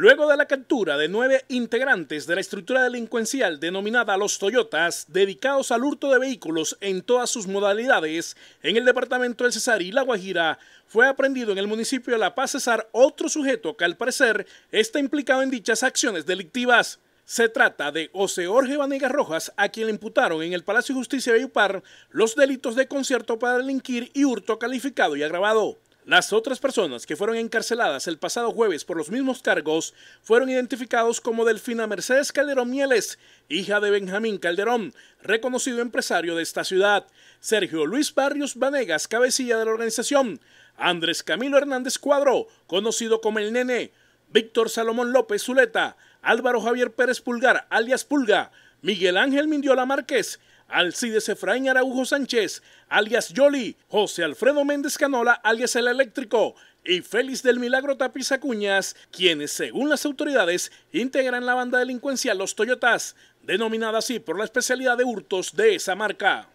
Luego de la captura de nueve integrantes de la estructura delincuencial denominada los Toyotas, dedicados al hurto de vehículos en todas sus modalidades, en el departamento del Cesar y La Guajira, fue aprendido en el municipio de La Paz Cesar otro sujeto que al parecer está implicado en dichas acciones delictivas. Se trata de José Jorge Vanegas Rojas, a quien le imputaron en el Palacio de Justicia de Yupar los delitos de concierto para delinquir y hurto calificado y agravado. Las otras personas que fueron encarceladas el pasado jueves por los mismos cargos fueron identificados como Delfina Mercedes Calderón Mieles, hija de Benjamín Calderón, reconocido empresario de esta ciudad, Sergio Luis Barrios Vanegas, cabecilla de la organización, Andrés Camilo Hernández Cuadro, conocido como El Nene, Víctor Salomón López Zuleta, Álvaro Javier Pérez Pulgar, alias Pulga, Miguel Ángel Mindiola Márquez, Alcides Efraín Araújo Sánchez, alias Yoli, José Alfredo Méndez Canola, alias El Eléctrico, y Félix del Milagro Tapiz Acuñas, quienes, según las autoridades, integran la banda delincuencial Los Toyotas, denominada así por la especialidad de hurtos de esa marca.